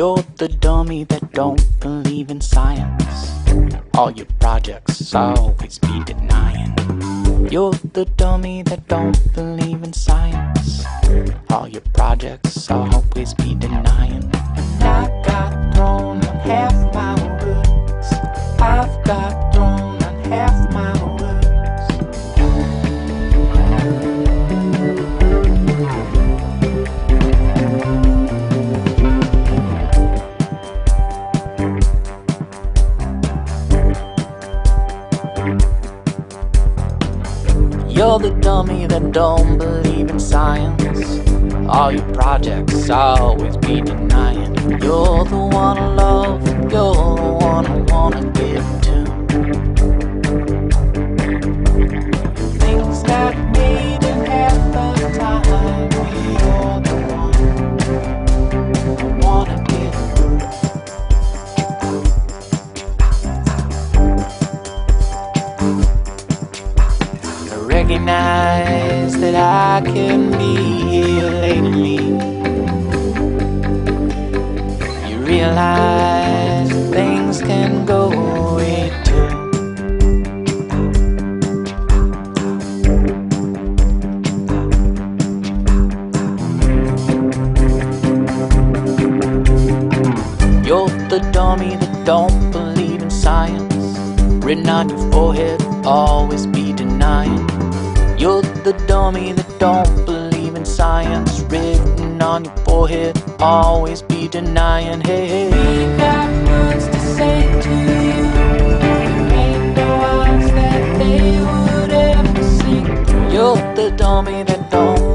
You're the dummy that don't believe in science. All your projects always be denying. You're the dummy that don't believe in science. All your projects always be denying. And I got thrown on half my words. I've got You're the dummy that don't believe in science. All your projects always be denying. You're the one I love, you're the one I wanna give. recognize that I can be here lately. You realize that things can go away too. You're the dummy that don't believe in science. Written on your forehead, always be the dummy that don't believe in science Written on your forehead, always be denying Hey, hey. we got words to say to you Ain't the ones that they would ever see You're the dummy that don't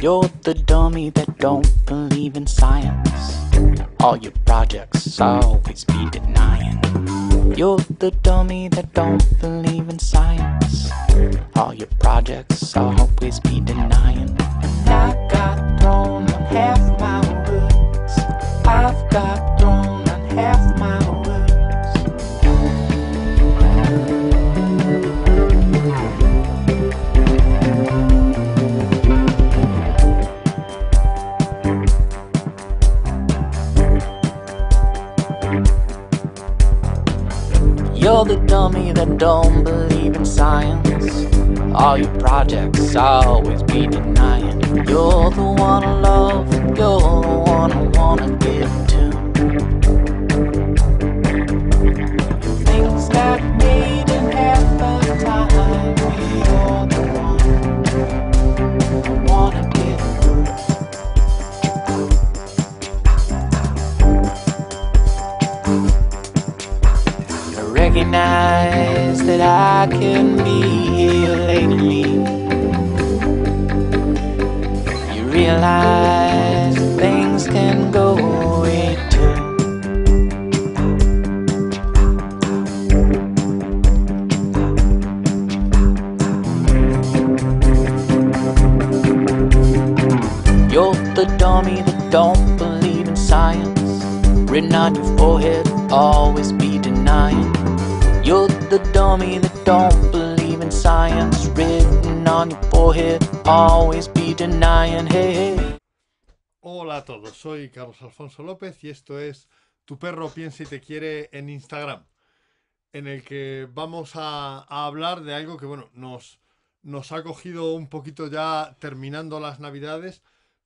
You're the dummy that don't believe in science. All your projects always be denying. You're the dummy that don't believe in science. All your projects always be denying. And I got thrown half You're the dummy that don't believe in science. All your projects always be denying. You're the one I love, you're the one I wanna give. I can be here lately. You realize things can go away too. You're the dummy that don't believe in science. Written on your forehead, always be denying. You're the dummy don't believe in science on Always be denying, Hola a todos, soy Carlos Alfonso López y esto es Tu perro piensa y te quiere en Instagram, en el que vamos a, hablar de algo que, bueno, nos, nos ha cogido un poquito ya terminando las navidades,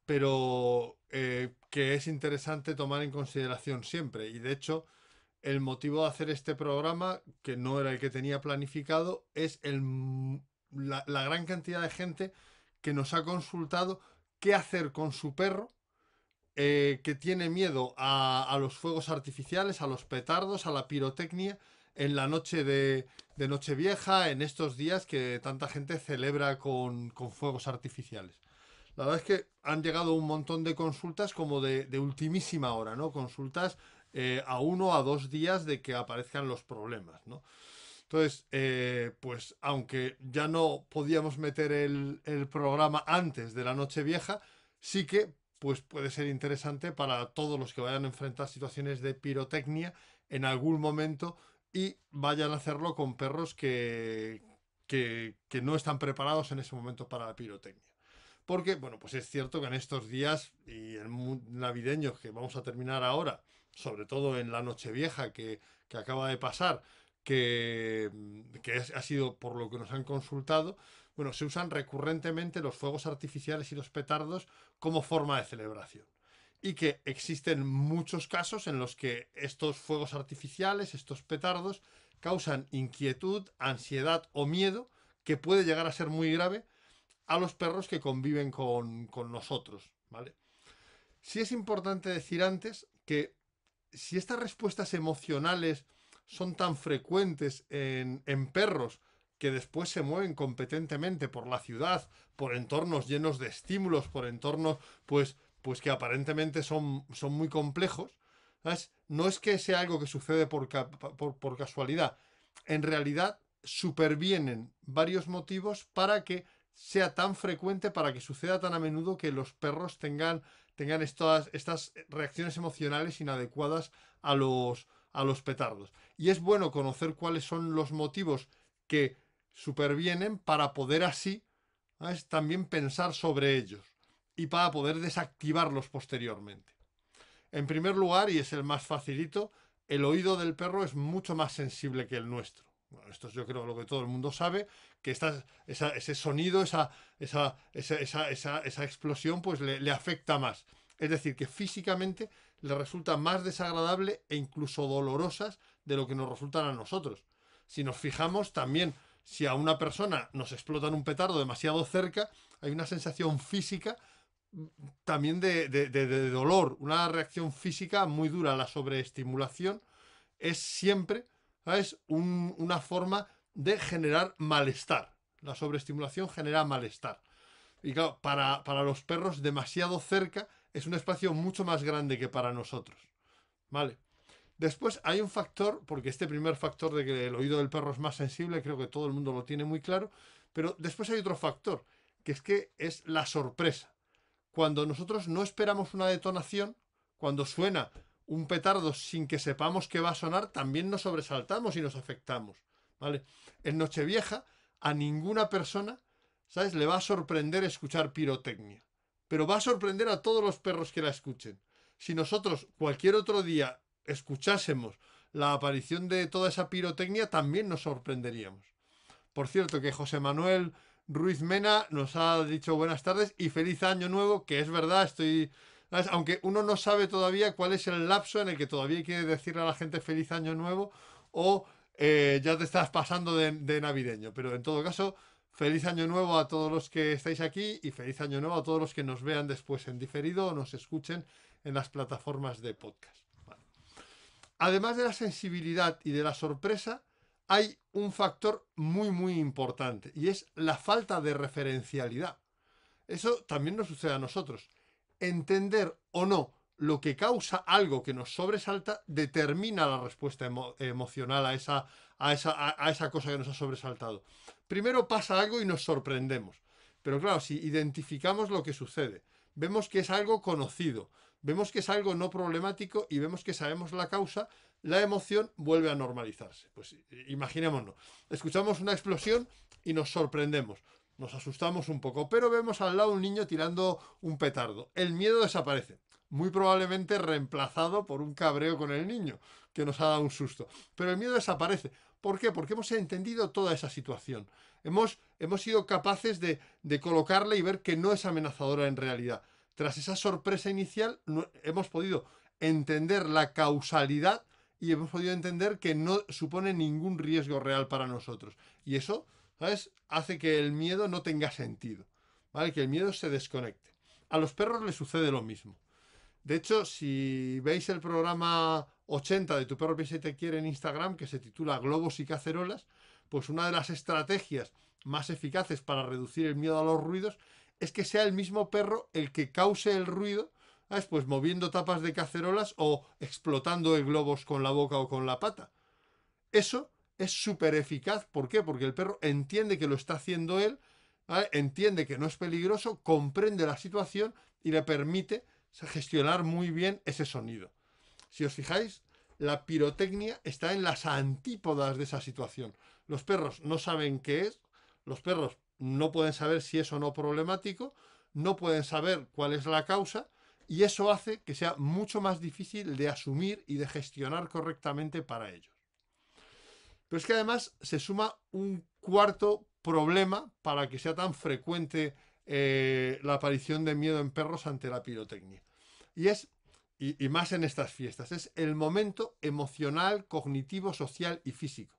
pero eh, que es interesante tomar en consideración siempre. Y de hecho, el motivo de hacer este programa, que no era el que tenía planificado, es la, gran cantidad de gente que nos ha consultado qué hacer con su perro, eh, que tiene miedo a, los fuegos artificiales, a los petardos, a la pirotecnia, en la noche de, de Nochevieja, en estos días que tanta gente celebra con, fuegos artificiales. La verdad es que han llegado un montón de consultas como de, de ultimísima hora, ¿no? Consultas eh, a uno a dos días de que aparezcan los problemas, ¿no? Entonces, eh, pues aunque ya no podíamos meter el, programa antes de la noche vieja, sí que pues puede ser interesante para todos los que vayan a enfrentar situaciones de pirotecnia en algún momento y vayan a hacerlo con perros que, que, no están preparados en ese momento para la pirotecnia. Porque, bueno, pues es cierto que en estos días y en navideños que vamos a terminar ahora, sobre todo en la Nochevieja que, que acaba de pasar, que, ha sido por lo que nos han consultado, bueno, se usan recurrentemente los fuegos artificiales y los petardos como forma de celebración. Y que existen muchos casos en los que estos fuegos artificiales, estos petardos, causan inquietud, ansiedad o miedo, que puede llegar a ser muy grave, a los perros que conviven con, nosotros, ¿vale? Sí es importante decir antes que si estas respuestas emocionales son tan frecuentes en, perros que después se mueven competentemente por la ciudad, por entornos llenos de estímulos, por entornos pues, pues que aparentemente son, son muy complejos, no es que sea algo que sucede por, por casualidad. En realidad supervienen varios motivos para que sea tan frecuente, para que suceda tan a menudo que los perros tengan tengan estas, estas reacciones emocionales inadecuadas a los, a los petardos. Y es bueno conocer cuáles son los motivos que supervienen para poder así también pensar sobre ellos y para poder desactivarlos posteriormente. En primer lugar, y es el más facilito, el oído del perro es mucho más sensible que el nuestro esto es yo creo lo que todo el mundo sabe, que ese sonido, esa, explosión, pues le, afecta más. Es decir, que físicamente le resulta más desagradable e incluso dolorosas de lo que nos resultan a nosotros. Si nos fijamos también, si a una persona nos explotan un petardo demasiado cerca, hay una sensación física mm, también de, de dolor, una reacción física muy dura. La sobreestimulación es siempre es una forma de generar malestar. La sobreestimulación genera malestar. Y claro, para, los perros demasiado cerca es un espacio mucho más grande que para nosotros. ¿Vale? Después hay un factor, porque este primer factor de que el oído del perro es más sensible, creo que todo el mundo lo tiene muy claro, pero después hay otro factor, que es que es la sorpresa. Cuando nosotros no esperamos una detonación, cuando suena un petardo sin que sepamos que va a sonar, también nos sobresaltamos y nos afectamos. ¿Vale? En Nochevieja, a ninguna persona, ¿sabes?, le va a sorprender escuchar pirotecnia. Pero va a sorprender a todos los perros que la escuchen. Si nosotros cualquier otro día escuchásemos la aparición de toda esa pirotecnia, también nos sorprenderíamos. Por cierto, que José Manuel Ruiz Mena nos ha dicho buenas tardes y feliz año nuevo, que es verdad, estoy aunque uno no sabe todavía cuál es el lapso en el que todavía quiere decirle a la gente feliz año nuevo o eh, ya te estás pasando de, navideño. Pero en todo caso, feliz año nuevo a todos los que estáis aquí y feliz año nuevo a todos los que nos vean después en diferido o nos escuchen en las plataformas de podcast. Además de la sensibilidad y de la sorpresa, hay un factor muy muy importante y es la falta de referencialidad. Eso también nos sucede a nosotros entender o no lo que causa algo que nos sobresalta determina la respuesta emocional a esa, a, esa, a esa cosa que nos ha sobresaltado. Primero pasa algo y nos sorprendemos. Pero claro, si identificamos lo que sucede, vemos que es algo conocido, vemos que es algo no problemático y vemos que sabemos la causa, la emoción vuelve a normalizarse. Pues imaginémonos, escuchamos una explosión y nos sorprendemos. Nos asustamos un poco, pero vemos al lado un niño tirando un petardo. El miedo desaparece, muy probablemente reemplazado por un cabreo con el niño, que nos ha dado un susto. Pero el miedo desaparece. ¿Por qué? Porque hemos entendido toda esa situación. Hemos, hemos sido capaces de, colocarla y ver que no es amenazadora en realidad. Tras esa sorpresa inicial, hemos podido entender la causalidad y hemos podido entender que no supone ningún riesgo real para nosotros. Y eso Hace que el miedo no tenga sentido, ¿vale? Que el miedo se desconecte. A los perros les sucede lo mismo. De hecho, si veis el programa 80 de Tu perro piensa y te quiere en Instagram, que se titula Globos y cacerolas, pues una de las estrategias más eficaces para reducir el miedo a los ruidos es que sea el mismo perro el que cause el ruido, Pues moviendo tapas de cacerolas o explotando el globos con la boca o con la pata. Eso es súper eficaz. ¿Por qué? Porque el perro entiende que lo está haciendo él, entiende que no es peligroso, comprende la situación y le permite gestionar muy bien ese sonido. Si os fijáis, la pirotecnia está en las antípodas de esa situación. Los perros no saben qué es, los perros no pueden saber si es o no problemático, no pueden saber cuál es la causa, y eso hace que sea mucho más difícil de asumir y de gestionar correctamente para ellos. Pero es que además se suma un cuarto problema para que sea tan frecuente eh, la aparición de miedo en perros ante la pirotecnia. Y es, y más en estas fiestas, es el momento emocional, cognitivo, social y físico.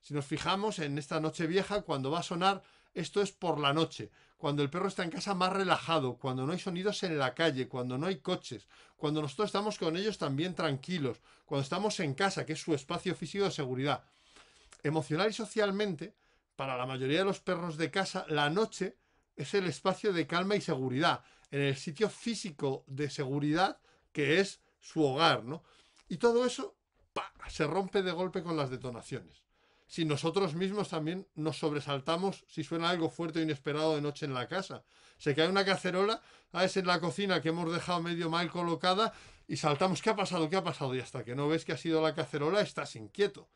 Si nos fijamos en esta noche vieja, cuando va a sonar, esto es por la noche, cuando el perro está en casa más relajado, cuando no hay sonidos en la calle, cuando no hay coches, cuando nosotros estamos con ellos también tranquilos, cuando estamos en casa, que es su espacio físico de seguridad emocional y socialmente, para la mayoría de los perros de casa, la noche es el espacio de calma y seguridad, en el sitio físico de seguridad que es su hogar, ¿no? Y todo eso se rompe de golpe con las detonaciones. Si nosotros mismos también nos sobresaltamos si suena algo fuerte o inesperado de noche en la casa. Se cae una cacerola, a ah, veces en la cocina que hemos dejado medio mal colocada y saltamos, ¿qué ha pasado? ¿Qué ha pasado? Y hasta que no ves que ha sido la cacerola, estás inquieto.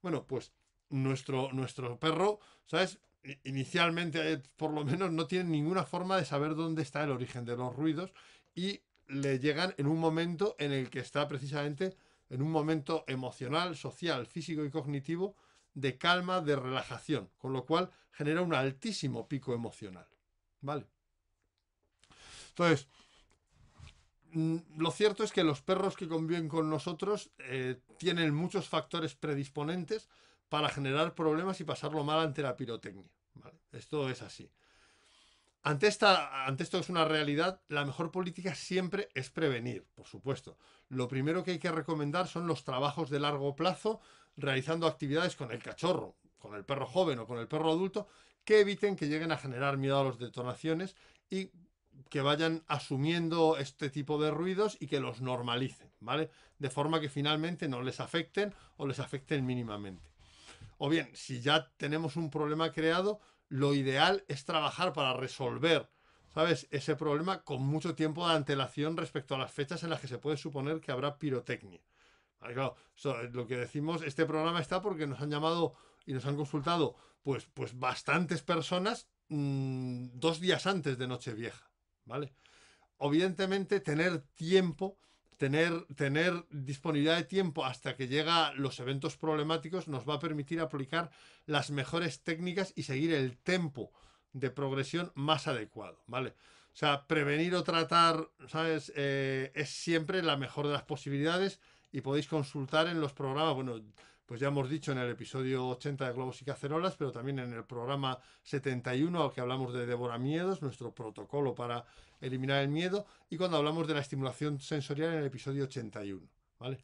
Bueno, pues nuestro, perro, ¿sabes? Inicialmente, eh, por lo menos, no tiene ninguna forma de saber dónde está el origen de los ruidos y le llegan en un momento en el que está precisamente en un momento emocional, social, físico y cognitivo de calma, de relajación, con lo cual genera un altísimo pico emocional. ¿Vale? Entonces, mm, lo cierto es que los perros que conviven con nosotros eh, tienen muchos factores predisponentes para generar problemas y pasarlo mal ante la pirotecnia. Esto es así. Ante, esta, ante esto es una realidad, la mejor política siempre es prevenir, por supuesto. Lo primero que hay que recomendar son los trabajos de largo plazo, realizando actividades con el cachorro, con el perro joven o con el perro adulto, que eviten que lleguen a generar miedo a las detonaciones y que vayan asumiendo este tipo de ruidos y que los normalicen, ¿vale? De forma que finalmente no les afecten o les afecten mínimamente. O bien, si ya tenemos un problema creado, lo ideal es trabajar para resolver, ¿sabes? Ese problema con mucho tiempo de antelación respecto a las fechas en las que se puede suponer que habrá pirotecnia. Eh, lo que decimos, este programa está porque nos han llamado y nos han consultado, pues, pues bastantes personas mm, dos días antes de Nochevieja, ¿vale? Evidentemente, tener tiempo tener, disponibilidad de tiempo hasta que llega los eventos problemáticos nos va a permitir aplicar las mejores técnicas y seguir el tempo de progresión más adecuado, ¿vale? O sea, prevenir o tratar, ¿sabes? Eh, es siempre la mejor de las posibilidades y podéis consultar en los programas, bueno, pues ya hemos dicho en el episodio 80 de Globos y Cacerolas, pero también en el programa 71, al que hablamos de Débora Miedos, nuestro protocolo para eliminar el miedo, y cuando hablamos de la estimulación sensorial en el episodio 81, ¿vale?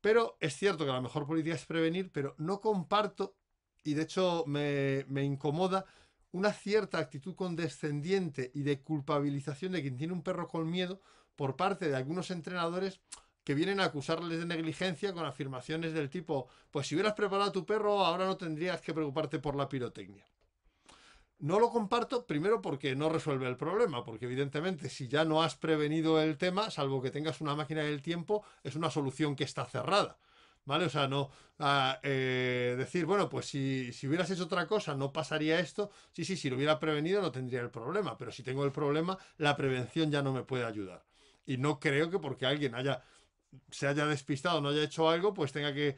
Pero es cierto que la mejor política es prevenir, pero no comparto, y de hecho me incomoda, una cierta actitud condescendiente y de culpabilización de quien tiene un perro con miedo por parte de algunos entrenadores que vienen a acusarles de negligencia con afirmaciones del tipo, pues si hubieras preparado a tu perro, ahora no tendrías que preocuparte por la pirotecnia. No lo comparto primero porque no resuelve el problema, porque evidentemente si ya no has prevenido el tema, salvo que tengas una máquina del tiempo, es una solución que está cerrada. ¿Vale? O sea, no ah, eh, decir, bueno, pues si, si, hubieras hecho otra cosa no pasaría esto. Sí, sí, si lo hubiera prevenido no tendría el problema, pero si tengo el problema, la prevención ya no me puede ayudar. Y no creo que porque alguien haya se haya despistado, no haya hecho algo, pues tenga que,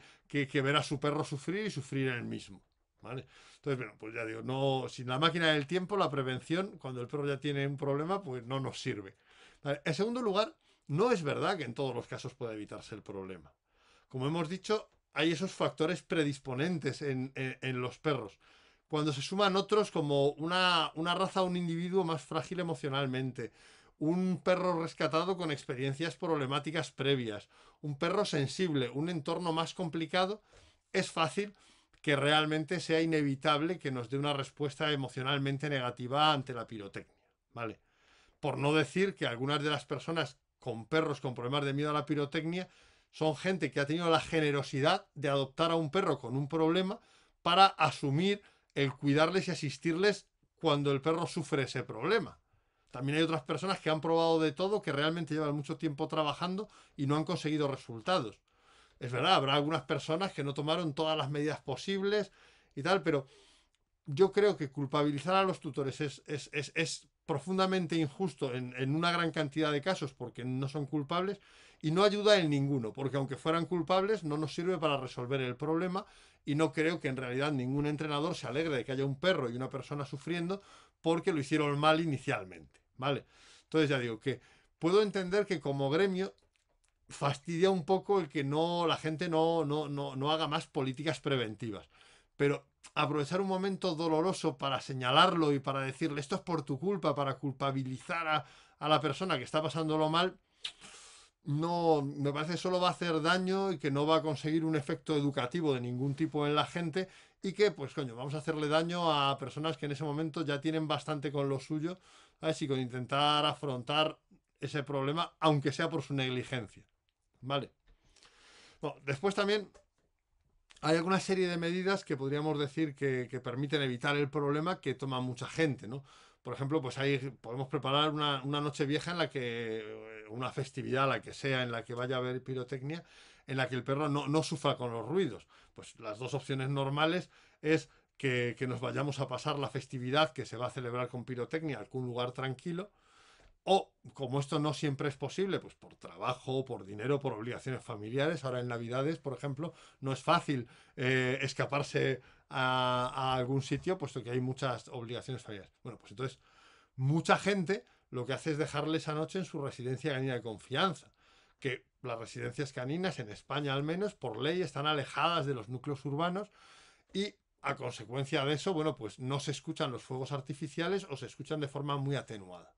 ver a su perro sufrir y sufrir él mismo. ¿Vale? Entonces, bueno, pues ya digo, no, sin la máquina del tiempo, la prevención, cuando el perro ya tiene un problema, pues no nos sirve. En segundo lugar, no es verdad que en todos los casos pueda evitarse el problema. Como hemos dicho, hay esos factores predisponentes en, los perros. Cuando se suman otros como una, una raza o un individuo más frágil emocionalmente, un perro rescatado con experiencias problemáticas previas, un perro sensible, un entorno más complicado, es fácil que realmente sea inevitable que nos dé una respuesta emocionalmente negativa ante la pirotecnia, ¿vale? Por no decir que algunas de las personas con perros con problemas de miedo a la pirotecnia son gente que ha tenido la generosidad de adoptar a un perro con un problema para asumir el cuidarles y asistirles cuando el perro sufre ese problema. También hay otras personas que han probado de todo, que realmente llevan mucho tiempo trabajando y no han conseguido resultados. Es verdad, habrá algunas personas que no tomaron todas las medidas posibles y tal, pero yo creo que culpabilizar a los tutores es, profundamente injusto en, en, una gran cantidad de casos porque no son culpables y no ayuda en ninguno, porque aunque fueran culpables no nos sirve para resolver el problema y no creo que en realidad ningún entrenador se alegre de que haya un perro y una persona sufriendo porque lo hicieron mal inicialmente. ¿vale? Entonces ya digo que puedo entender que como gremio fastidia un poco el que no la gente no, no, no, no haga más políticas preventivas. Pero aprovechar un momento doloroso para señalarlo y para decirle esto es por tu culpa, para culpabilizar a, la persona que está pasándolo mal, no me parece que solo va a hacer daño y que no va a conseguir un efecto educativo de ningún tipo en la gente y que pues coño, vamos a hacerle daño a personas que en ese momento ya tienen bastante con lo suyo así con intentar afrontar ese problema, aunque sea por su negligencia. ¿Vale? después también hay alguna serie de medidas que podríamos decir que, permiten evitar el problema que toma mucha gente, ¿no? Por ejemplo, pues ahí podemos preparar una, noche vieja en la que, eh, una festividad, la que sea, en la que vaya a haber pirotecnia, en la que el perro no, no sufra con los ruidos. Pues las dos opciones normales es que, nos vayamos a pasar la festividad que se va a celebrar con pirotecnia en algún lugar tranquilo. O, como esto no siempre es posible, pues por trabajo, por dinero, por obligaciones familiares. Ahora en Navidades, por ejemplo, no es fácil eh, escaparse a, a, algún sitio, puesto que hay muchas obligaciones familiares. Bueno, pues entonces, mucha gente lo que hace es dejarle esa noche en su residencia canina de confianza. Que las residencias caninas, en España al menos, por ley, están alejadas de los núcleos urbanos y a consecuencia de eso, bueno, pues no se escuchan los fuegos artificiales o se escuchan de forma muy atenuada.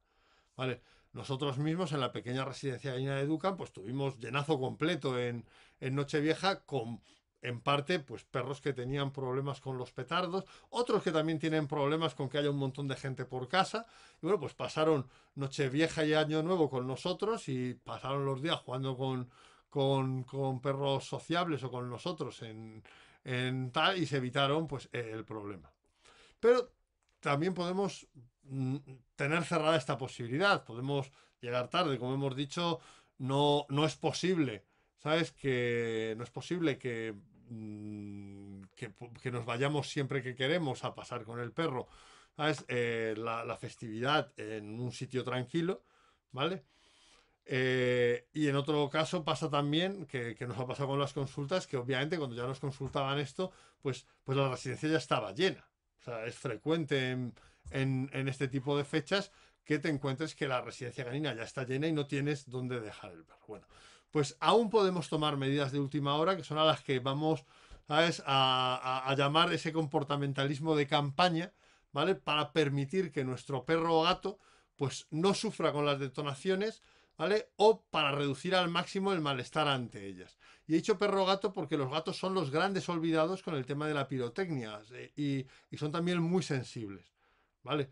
¿Vale? Nosotros mismos en la pequeña residencia Gallina de Ducan, pues tuvimos llenazo completo en, en Nochevieja con en parte, pues perros que tenían problemas con los petardos, otros que también tienen problemas con que haya un montón de gente por casa. Y bueno, pues pasaron Nochevieja y Año Nuevo con nosotros y pasaron los días jugando con, con, con perros sociables o con nosotros en, y se evitaron pues el problema. Pero también podemos mm, tener cerrada esta posibilidad, podemos llegar tarde, como hemos dicho, no, no es posible, ¿sabes? Que no es posible que, mm, que, nos vayamos siempre que queremos a pasar con el perro, ¿sabes? Eh, la, la, festividad en un sitio tranquilo, ¿vale? Eh, y en otro caso pasa también, que, que, nos ha pasado con las consultas, que obviamente cuando ya nos consultaban esto, pues, pues la residencia ya estaba llena. O sea, es frecuente en, en, este tipo de fechas que te encuentres que la residencia canina ya está llena y no tienes dónde dejar el perro. Bueno, pues aún podemos tomar medidas de última hora, que son a las que vamos A, a, a llamar ese comportamentalismo de campaña, ¿vale? Para permitir que nuestro perro o gato pues no sufra con las detonaciones, ¿vale? O para reducir al máximo el malestar ante ellas. Y he dicho perro gato porque los gatos son los grandes olvidados con el tema de la pirotecnia eh, y, son también muy sensibles, ¿vale?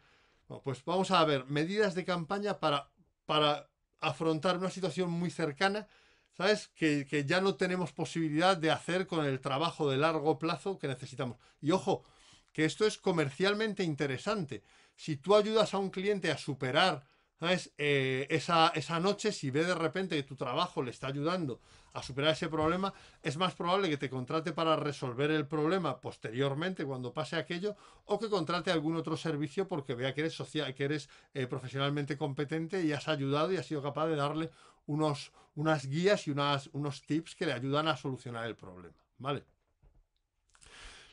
pues vamos a ver medidas de campaña para, para afrontar una situación muy cercana, ¿sabes? que ya no tenemos posibilidad de hacer con el trabajo de largo plazo que necesitamos. Y ojo, que esto es comercialmente interesante. Si tú ayudas a un cliente a superar ¿sabes? Eh, esa, noche, si ve de repente que tu trabajo le está ayudando a superar ese problema, es más probable que te contrate para resolver el problema posteriormente, cuando pase aquello, o que contrate algún otro servicio porque vea que eres, social, que eres eh, profesionalmente competente y has ayudado y has sido capaz de darle unos, unas guías y unas, unos tips que le ayudan a solucionar el problema, ¿vale?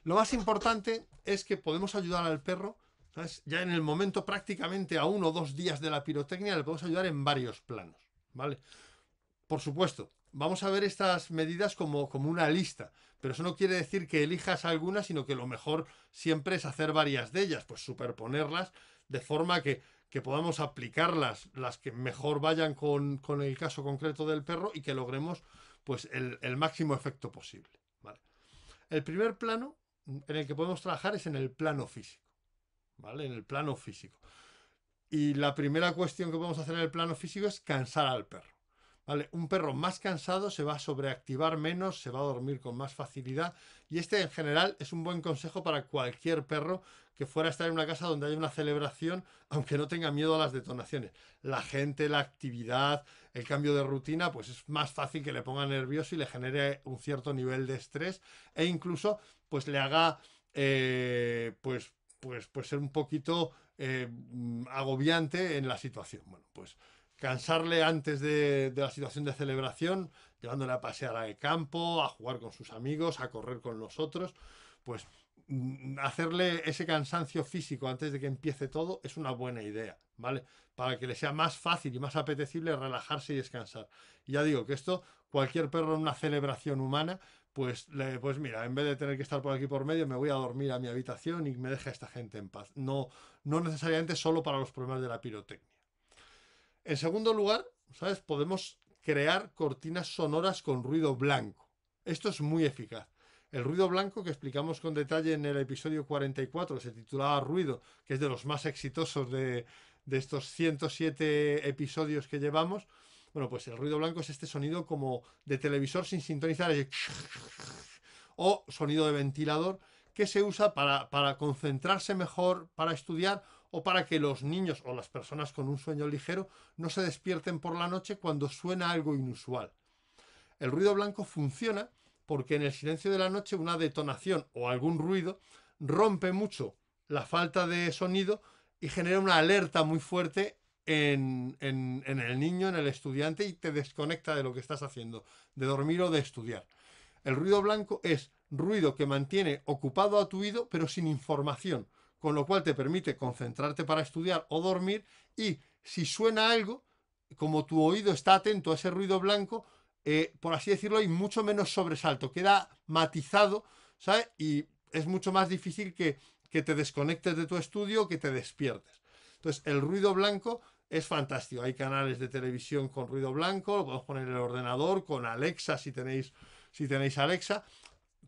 Lo más importante es que podemos ayudar al perro ya en el momento prácticamente a uno o dos días de la pirotecnia le podemos ayudar en varios planos, ¿vale? Por supuesto, vamos a ver estas medidas como, como una lista, pero eso no quiere decir que elijas algunas, sino que lo mejor siempre es hacer varias de ellas, pues superponerlas de forma que, podamos aplicarlas, las que mejor vayan con, el caso concreto del perro y que logremos pues el, máximo efecto posible. El primer plano en el que podemos trabajar es en el plano físico. ¿vale? En el plano físico. Y la primera cuestión que podemos hacer en el plano físico es cansar al perro. ¿Vale? Un perro más cansado se va a sobreactivar menos, se va a dormir con más facilidad y este en general es un buen consejo para cualquier perro que fuera a estar en una casa donde haya una celebración, aunque no tenga miedo a las detonaciones. La gente, la actividad, el cambio de rutina, pues es más fácil que le ponga nervioso y le genere un cierto nivel de estrés e incluso pues le haga eh, pues pues, pues, ser un poquito eh, mm, agobiante en la situación. Bueno, pues cansarle antes de, la situación de celebración, llevándole a pasear al campo, a jugar con sus amigos, a correr con los otros, pues mm, hacerle ese cansancio físico antes de que empiece todo es una buena idea, ¿vale? Para que le sea más fácil y más apetecible relajarse y descansar. ya digo que esto, cualquier perro en una celebración humana pues, pues mira, en vez de tener que estar por aquí por medio, me voy a dormir a mi habitación y me deja esta gente en paz. No, no necesariamente solo para los problemas de la pirotecnia. En segundo lugar, ¿sabes? Podemos crear cortinas sonoras con ruido blanco. Esto es muy eficaz. El ruido blanco que explicamos con detalle en el episodio 44, se titulaba Ruido, que es de los más exitosos de, de estos 107 episodios que llevamos, bueno, pues el ruido blanco es este sonido como de televisor sin sintonizar o sonido de ventilador que se usa para, concentrarse mejor, para estudiar o para que los niños o las personas con un sueño ligero no se despierten por la noche cuando suena algo inusual. El ruido blanco funciona porque en el silencio de la noche una detonación o algún ruido rompe mucho la falta de sonido y genera una alerta muy fuerte en, el niño, en el estudiante y te desconecta de lo que estás haciendo, de dormir o de estudiar. El ruido blanco es ruido que mantiene ocupado a tu oído pero sin información, con lo cual te permite concentrarte para estudiar o dormir y si suena algo, como tu oído está atento a ese ruido blanco, eh, por así decirlo, hay mucho menos sobresalto, queda matizado, Y es mucho más difícil que, que te desconectes de tu estudio que te despiertes. Entonces, el ruido blanco es fantástico. Hay canales de televisión con ruido blanco, lo podemos poner el ordenador, con Alexa si tenéis, si tenéis Alexa.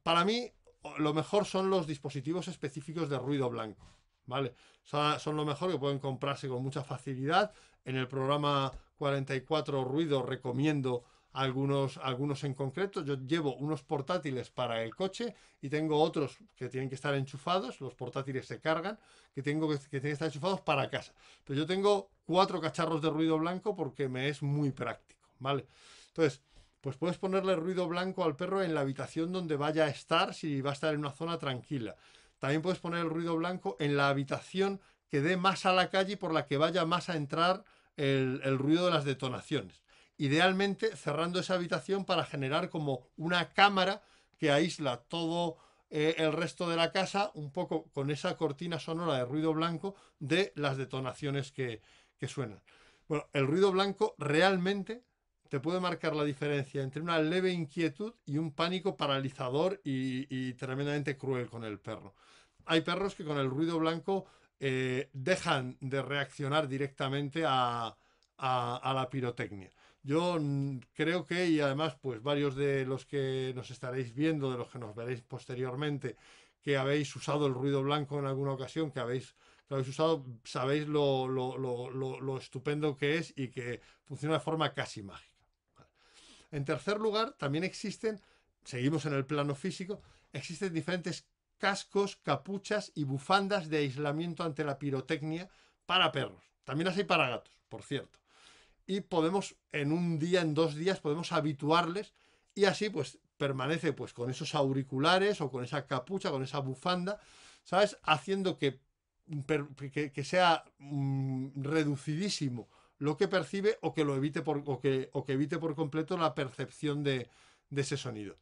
Para mí, lo mejor son los dispositivos específicos de ruido blanco. ¿Vale? Son, son lo mejor que pueden comprarse con mucha facilidad. En el programa 44 Ruido recomiendo algunos, algunos en concreto. Yo llevo unos portátiles para el coche y tengo otros que tienen que estar enchufados, los portátiles se cargan, que tengo que, tienen que estar enchufados para casa. Pero yo tengo cuatro cacharros de ruido blanco porque me es muy práctico, ¿vale? Entonces, pues puedes ponerle ruido blanco al perro en la habitación donde vaya a estar, si va a estar en una zona tranquila. También puedes poner el ruido blanco en la habitación que dé más a la calle y por la que vaya más a entrar el, el ruido de las detonaciones. Idealmente cerrando esa habitación para generar como una cámara que aísla todo eh, el resto de la casa, un poco con esa cortina sonora de ruido blanco de las detonaciones que, suenan. Bueno, el ruido blanco realmente te puede marcar la diferencia entre una leve inquietud y un pánico paralizador y, tremendamente cruel con el perro. Hay perros que con el ruido blanco eh, dejan de reaccionar directamente a la pirotecnia. Yo creo que, y además, pues varios de los que nos estaréis viendo, de los que nos veréis posteriormente, que habéis usado el ruido blanco en alguna ocasión, que habéis, habéis usado, sabéis lo, lo, estupendo que es y que funciona de forma casi mágica. En tercer lugar, también existen, seguimos en el plano físico, existen diferentes cascos, capuchas y bufandas de aislamiento ante la pirotecnia para perros. También las hay para gatos, por cierto y podemos en un día, en dos días, podemos habituarles y así pues permanece pues con esos auriculares o con esa capucha, con esa bufanda, ¿sabes? Haciendo que, que, sea mm, reducidísimo lo que percibe o que lo evite por, o que, evite por completo la percepción de ese sonido.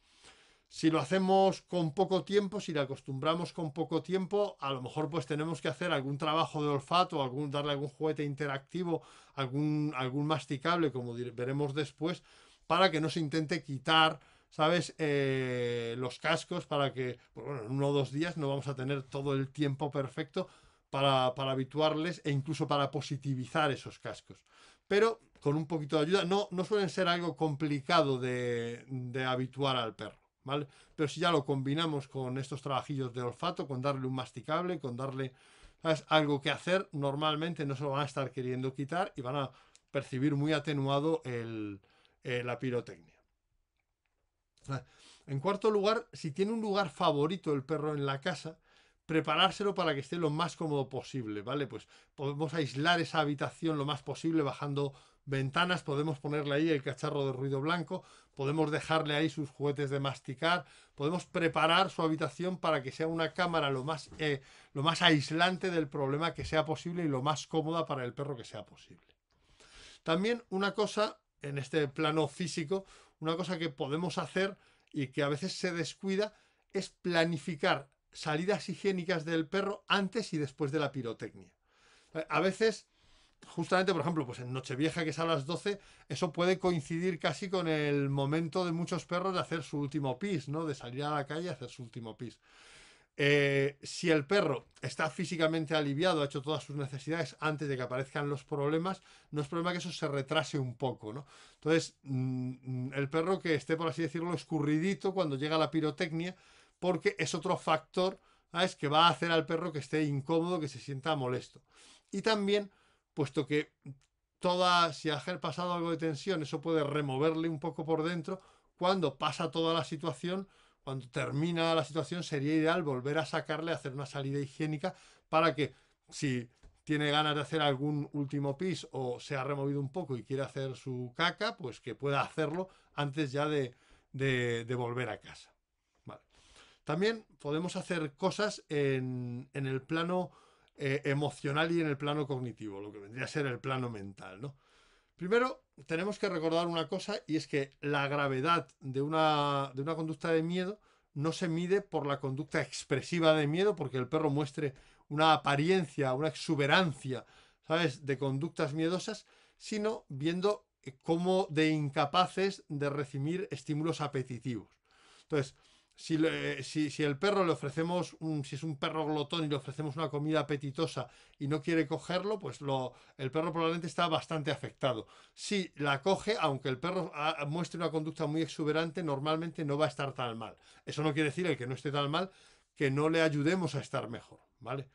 Si lo hacemos con poco tiempo, si le acostumbramos con poco tiempo, a lo mejor pues tenemos que hacer algún trabajo de olfato, algún, darle algún juguete interactivo, algún, algún masticable, como veremos después, para que no se intente quitar, ¿sabes? Eh, los cascos para que, pues, bueno, en uno o dos días no vamos a tener todo el tiempo perfecto para, para habituarles e incluso para positivizar esos cascos. Pero con un poquito de ayuda, no, no suelen ser algo complicado de, de habituar al perro. Pero si ya lo combinamos con estos trabajillos de olfato, con darle un masticable, con darle algo que hacer, normalmente no se lo van a estar queriendo quitar y van a percibir muy atenuado eh, la pirotecnia. En cuarto lugar, si tiene un lugar favorito el perro en la casa, preparárselo para que esté lo más cómodo posible, ¿vale? Pues podemos aislar esa habitación lo más posible bajando ventanas, podemos ponerle ahí el cacharro de ruido blanco, podemos dejarle ahí sus juguetes de masticar, podemos preparar su habitación para que sea una cámara lo más, eh, lo más aislante del problema que sea posible y lo más cómoda para el perro que sea posible. También una cosa, en este plano físico, una cosa que podemos hacer y que a veces se descuida es planificar salidas higiénicas del perro antes y después de la pirotecnia. A veces justamente, por ejemplo, pues en Nochevieja, que es a las 12, eso puede coincidir casi con el momento de muchos perros de hacer su último pis, ¿no? De salir a la calle a hacer su último pis. Eh, si el perro está físicamente aliviado, ha hecho todas sus necesidades antes de que aparezcan los problemas, no es problema que eso se retrase un poco, ¿no? Entonces, mm, mm, el perro que esté, por así decirlo, escurridito cuando llega la pirotecnia, porque es otro factor, es que va a hacer al perro que esté incómodo, que se sienta molesto. Y también puesto que toda, si ha pasado algo de tensión, eso puede removerle un poco por dentro. Cuando pasa toda la situación, cuando termina la situación, sería ideal volver a sacarle, hacer una salida higiénica para que si tiene ganas de hacer algún último pis o se ha removido un poco y quiere hacer su caca, pues que pueda hacerlo antes ya de, volver a casa. También podemos hacer cosas en, en el plano eh, emocional y en el plano cognitivo, lo que vendría a ser el plano mental, ¿no? Primero, tenemos que recordar una cosa y es que la gravedad de una, de una conducta de miedo no se mide por la conducta expresiva de miedo, porque el perro muestre una apariencia, una exuberancia, ¿sabes?, de conductas miedosas, sino viendo eh, cómo de incapaces de recibir estímulos apetitivos. Entonces, si, el perro le ofrecemos, un, si es un perro glotón y le ofrecemos una comida apetitosa y no quiere cogerlo, pues lo, el perro probablemente está bastante afectado. Si la coge, aunque el perro ah, muestre una conducta muy exuberante, normalmente no va a estar tan mal. Eso no quiere decir el que no esté tan mal, que no le ayudemos a estar mejor, ¿vale?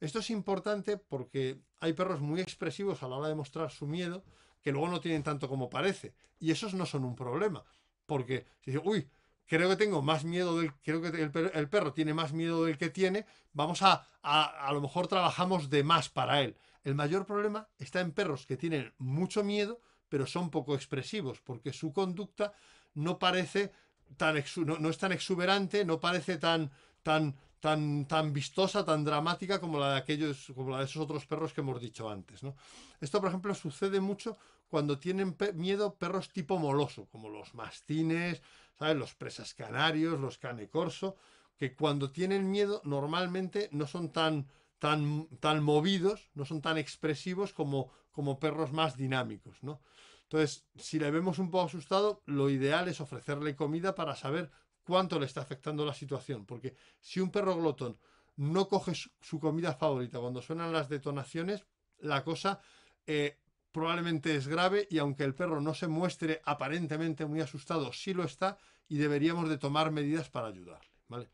Esto es importante porque hay perros muy expresivos a la hora de mostrar su miedo que luego no tienen tanto como parece. Y esos no son un problema. Porque si dicen, uy, creo que tengo más miedo del, creo que el perro, tiene más miedo del que tiene, vamos a, a, a lo mejor trabajamos de más para él. El mayor problema está en perros que tienen mucho miedo, pero son poco expresivos, porque su conducta no parece tan no, es tan exuberante, no parece tan, tan, tan, tan vistosa, tan dramática como la de aquellos, como la de esos otros perros que hemos dicho antes. ¿no? Esto, por ejemplo, sucede mucho cuando tienen miedo perros tipo moloso, como los mastines, ¿sabes? Los presas canarios, los canecorso, corso, que cuando tienen miedo normalmente no son tan, tan, tan movidos, no son tan expresivos como, como perros más dinámicos, ¿no? Entonces, si le vemos un poco asustado, lo ideal es ofrecerle comida para saber cuánto le está afectando la situación. Porque si un perro glotón no coge su comida favorita cuando suenan las detonaciones, la cosa eh, probablemente es grave y aunque el perro no se muestre aparentemente muy asustado, sí lo está y deberíamos de tomar medidas para ayudarle. ¿vale?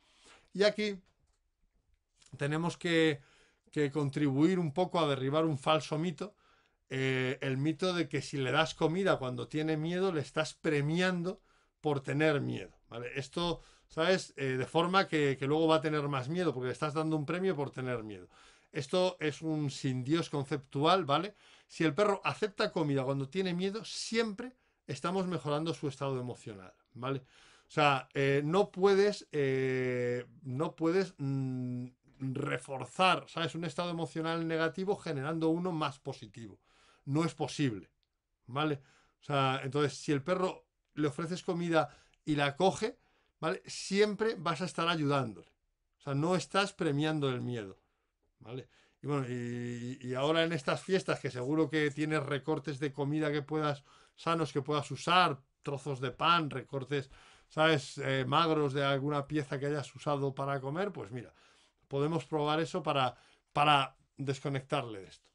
Y aquí tenemos que, contribuir un poco a derribar un falso mito, eh, el mito de que si le das comida cuando tiene miedo, le estás premiando por tener miedo. ¿vale? Esto, ¿sabes? Eh, de forma que, que luego va a tener más miedo, porque le estás dando un premio por tener miedo. Esto es un sin Dios conceptual, ¿vale? Si el perro acepta comida cuando tiene miedo, siempre estamos mejorando su estado emocional, ¿vale? O sea, eh, no puedes, eh, no puedes mm, reforzar, ¿sabes? Un estado emocional negativo generando uno más positivo. No es posible, ¿vale? O sea, entonces, si el perro le ofreces comida y la coge, ¿vale? Siempre vas a estar ayudándole. O sea, no estás premiando el miedo, ¿vale? Y bueno, y, ahora en estas fiestas que seguro que tienes recortes de comida que puedas, sanos que puedas usar, trozos de pan, recortes, ¿sabes? Eh, magros de alguna pieza que hayas usado para comer, pues mira, podemos probar eso para, para desconectarle de esto.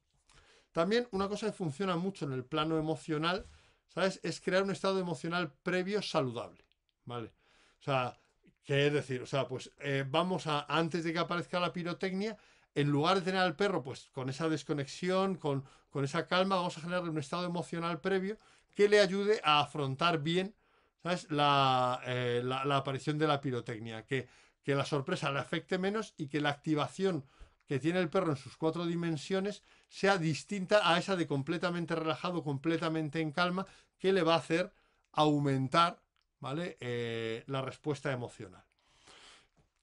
También una cosa que funciona mucho en el plano emocional, ¿sabes? Es crear un estado emocional previo saludable, ¿vale? O sea, qué es decir, o sea, pues eh, vamos a, antes de que aparezca la pirotecnia, en lugar de tener al perro, pues con esa desconexión, con, esa calma, vamos a generar un estado emocional previo que le ayude a afrontar bien eh, La, aparición de la pirotecnia, que, que la sorpresa le afecte menos y que la activación que tiene el perro en sus cuatro dimensiones sea distinta a esa de completamente relajado, completamente en calma, que le va a hacer aumentar ¿vale? Eh, la respuesta emocional.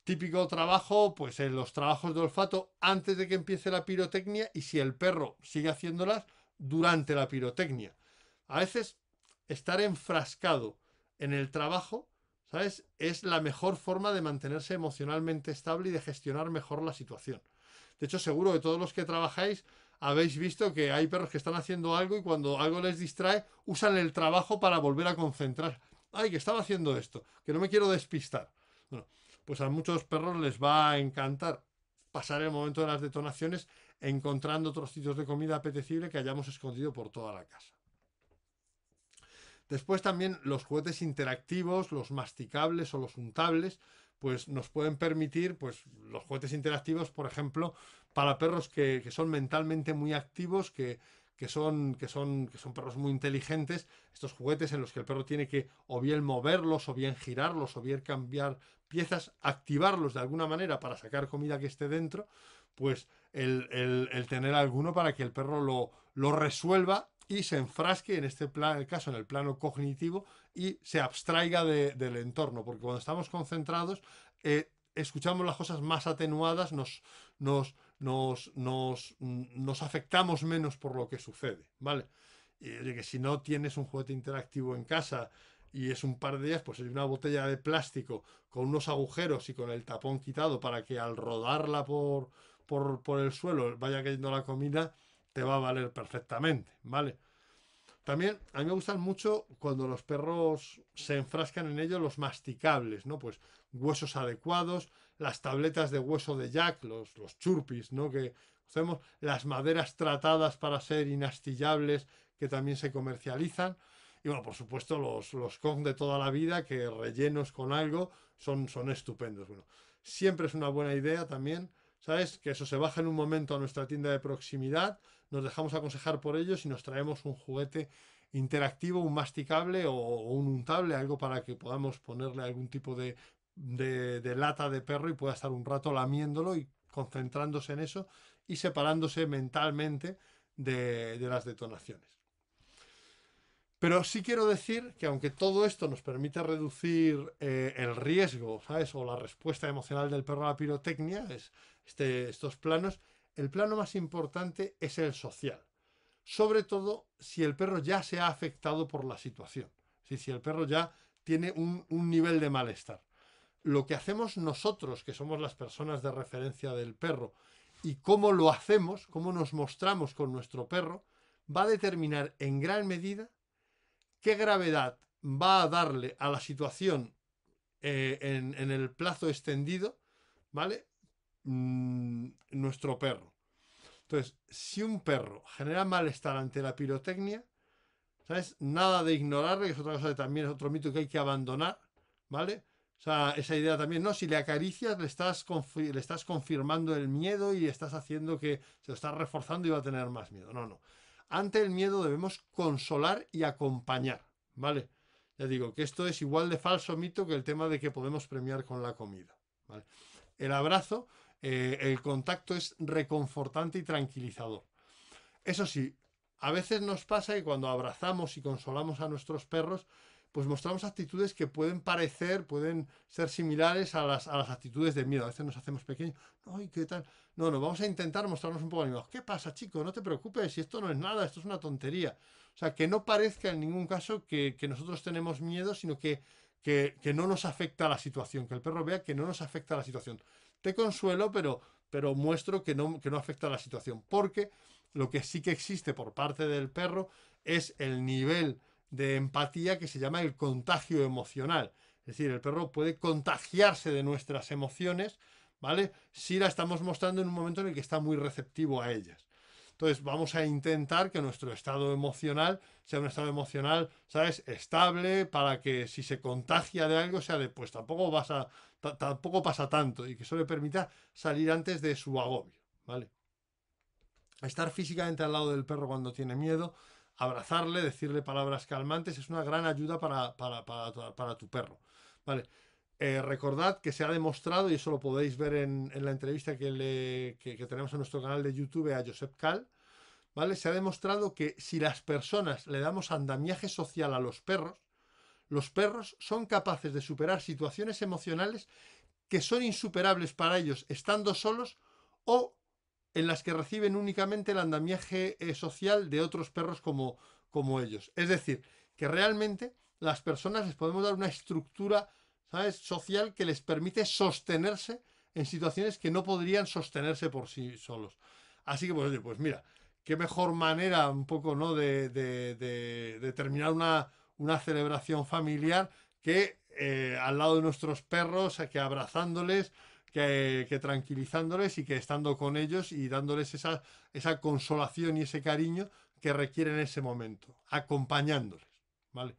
Típico trabajo, pues en los trabajos de olfato antes de que empiece la pirotecnia y si el perro sigue haciéndolas durante la pirotecnia. A veces estar enfrascado en el trabajo, ¿sabes? Es la mejor forma de mantenerse emocionalmente estable y de gestionar mejor la situación. De hecho, seguro que todos los que trabajáis habéis visto que hay perros que están haciendo algo y cuando algo les distrae, usan el trabajo para volver a concentrar. Ay, que estaba haciendo esto, que no me quiero despistar. Bueno, pues a muchos perros les va a encantar pasar el momento de las detonaciones encontrando trocitos de comida apetecible que hayamos escondido por toda la casa. Después también los juguetes interactivos, los masticables o los untables, pues nos pueden permitir, pues los juguetes interactivos, por ejemplo, para perros que, son mentalmente muy activos, que, son, que, son, que son perros muy inteligentes, estos juguetes en los que el perro tiene que o bien moverlos, o bien girarlos, o bien cambiar a activarlos de alguna manera para sacar comida que esté dentro, pues el, tener alguno para que el perro lo, resuelva y se enfrasque en este plan, el caso en el plano cognitivo y se abstraiga del entorno, porque cuando estamos concentrados eh, escuchamos las cosas más atenuadas, nos, nos, nos, nos, nos afectamos menos por lo que sucede, ¿vale? Y de que si no tienes un juguete interactivo en casa, y es un par de días, pues hay una botella de plástico con unos agujeros y con el tapón quitado para que al rodarla por, por, el suelo vaya cayendo la comida, te va a valer perfectamente, ¿vale? También a mí me gustan mucho cuando los perros se enfrascan en ello los masticables, ¿no? Pues huesos adecuados, las tabletas de hueso de Jack, los, los churpis, ¿no? Que hacemos las maderas tratadas para ser inastillables que también se comercializan. Y bueno, por supuesto, los, los Kong de toda la vida, que rellenos con algo, son, son estupendos. Bueno, siempre es una buena idea también, ¿sabes? Que eso se baja en un momento a nuestra tienda de proximidad, nos dejamos aconsejar por ellos y nos traemos un juguete interactivo, un masticable o, un untable, algo para que podamos ponerle algún tipo de, de, lata de perro y pueda estar un rato lamiéndolo y concentrándose en eso y separándose mentalmente de, de las detonaciones. Pero sí quiero decir que aunque todo esto nos permite reducir eh, el riesgo, O la respuesta emocional del perro a la pirotecnia, es este, estos planos, el plano más importante es el social. Sobre todo si el perro ya se ha afectado por la situación. Si, si el perro ya tiene un, un nivel de malestar. Lo que hacemos nosotros, que somos las personas de referencia del perro, y cómo lo hacemos, cómo nos mostramos con nuestro perro, va a determinar en gran medida qué gravedad va a darle a la situación eh, en, el plazo extendido, ¿vale? Mm, nuestro perro. Entonces, si un perro genera malestar ante la pirotecnia, ¿sabes? Nada de ignorarle, que es otra cosa que también es otro mito que hay que abandonar, ¿vale? O sea, esa idea también, ¿no? Si le acaricias, le estás, le estás confirmando el miedo y estás haciendo que se lo estás reforzando y va a tener más miedo. No, no. Ante el miedo debemos consolar y acompañar, ¿vale? Ya digo que esto es igual de falso mito que el tema de que podemos premiar con la comida, El abrazo, eh, el contacto es reconfortante y tranquilizador. Eso sí, a veces nos pasa que cuando abrazamos y consolamos a nuestros perros, pues mostramos actitudes que pueden parecer, pueden ser similares a las, a las actitudes de miedo. A veces nos hacemos pequeños, ay, ¿qué tal? No, no, vamos a intentar mostrarnos un poco miedo. ¿Qué pasa, chico? No te preocupes, si esto no es nada, esto es una tontería. O sea, que no parezca en ningún caso que, nosotros tenemos miedo, sino que, que, no nos afecta la situación, que el perro vea que no nos afecta la situación. Te consuelo, pero, pero muestro que no, que no afecta la situación, porque lo que sí que existe por parte del perro es el nivel de empatía que se llama el contagio emocional. Es decir, el perro puede contagiarse de nuestras emociones, ¿vale? Si la estamos mostrando en un momento en el que está muy receptivo a ellas. Entonces vamos a intentar que nuestro estado emocional sea un estado emocional, ¿sabes? Estable para que si se contagia de algo sea de pues tampoco, tampoco pasa tanto y que eso le permita salir antes de su agobio, ¿vale? Estar físicamente al lado del perro cuando tiene miedo abrazarle, decirle palabras calmantes, es una gran ayuda para, tu perro. Vale. Eh, recordad que se ha demostrado, y eso lo podéis ver en, la entrevista que, le, que, tenemos en nuestro canal de YouTube a Josep Cal, ¿vale? Se ha demostrado que si las personas le damos andamiaje social a los perros, los perros son capaces de superar situaciones emocionales que son insuperables para ellos estando solos o en las que reciben únicamente el andamiaje eh, social de otros perros como, como ellos. Es decir, que realmente las personas les podemos dar una estructura ¿sabes? social que les permite sostenerse en situaciones que no podrían sostenerse por sí solos. Así que, pues, pues mira, qué mejor manera un poco ¿no? de, de, terminar una, celebración familiar que eh, al lado de nuestros perros, eh, que abrazándoles, que, tranquilizándoles y que estando con ellos y dándoles esa, consolación y ese cariño que requieren en ese momento, acompañándoles. ¿vale?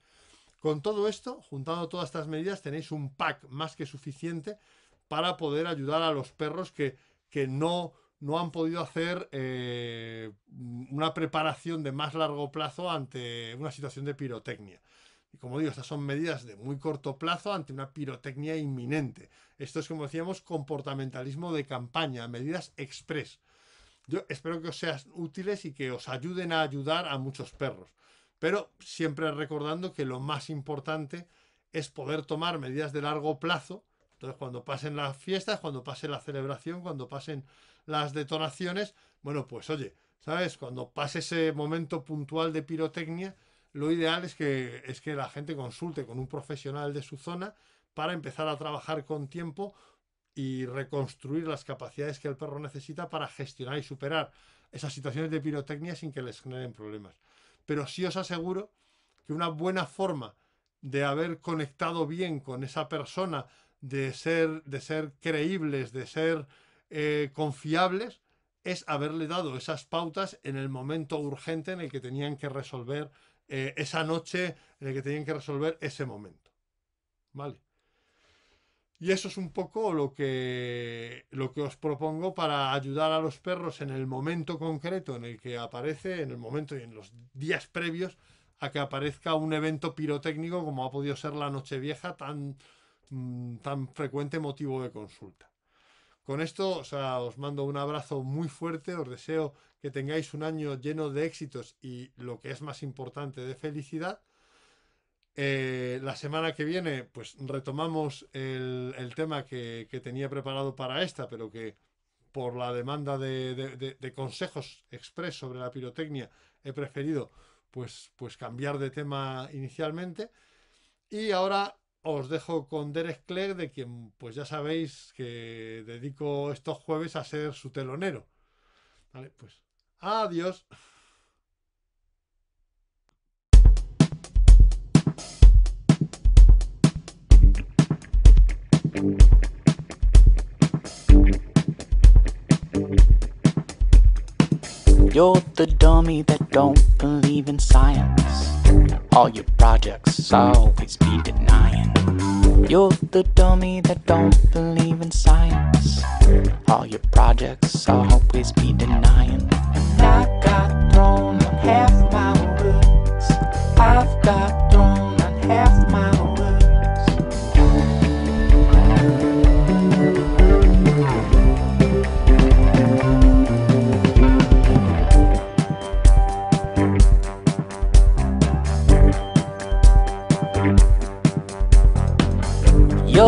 Con todo esto, juntando todas estas medidas, tenéis un pack más que suficiente para poder ayudar a los perros que, no, han podido hacer eh, una preparación de más largo plazo ante una situación de pirotecnia. Y como digo, estas son medidas de muy corto plazo ante una pirotecnia inminente. Esto es, como decíamos, comportamentalismo de campaña, medidas express. Yo espero que os sean útiles y que os ayuden a ayudar a muchos perros. Pero siempre recordando que lo más importante es poder tomar medidas de largo plazo. Entonces, cuando pasen las fiestas, cuando pase la celebración, cuando pasen las detonaciones, bueno, pues oye, ¿sabes? Cuando pase ese momento puntual de pirotecnia, lo ideal es que, es que la gente consulte con un profesional de su zona para empezar a trabajar con tiempo y reconstruir las capacidades que el perro necesita para gestionar y superar esas situaciones de pirotecnia sin que les generen problemas. Pero sí os aseguro que una buena forma de haber conectado bien con esa persona, de ser, de ser creíbles, de ser eh, confiables, es haberle dado esas pautas en el momento urgente en el que tenían que resolver eh, esa noche en la que tenían que resolver ese momento. ¿Vale? Y eso es un poco lo que, lo que os propongo para ayudar a los perros en el momento concreto en el que aparece, en el momento y en los días previos a que aparezca un evento pirotécnico como ha podido ser la Nochevieja, tan, mm, tan frecuente motivo de consulta. Con esto, os mando un abrazo muy fuerte, os deseo que tengáis un año lleno de éxitos y lo que es más importante, de felicidad. Eh, la semana que viene, pues retomamos el, tema que, tenía preparado para esta, pero que por la demanda de, consejos express sobre la pirotecnia he preferido pues, pues cambiar de tema inicialmente. Y ahora os dejo con Derek Clegg, de quien pues ya sabéis que dedico estos jueves a ser su telonero. Vale, pues adiós. You're the dummy that don't believe in science. All your projects always be denied. You're the dummy that don't believe in science. All your projects i always be denying. And I got thrown on half my words. I've got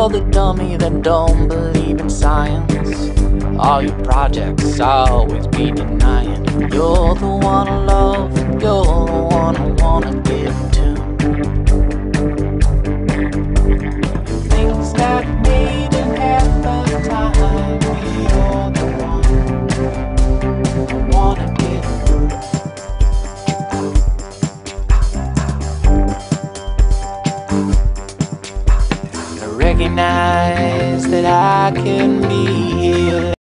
the dummy that don't believe in science. All your projects always be denying. You're the one I love, you're the one I wanna give to. Things that that I can be here.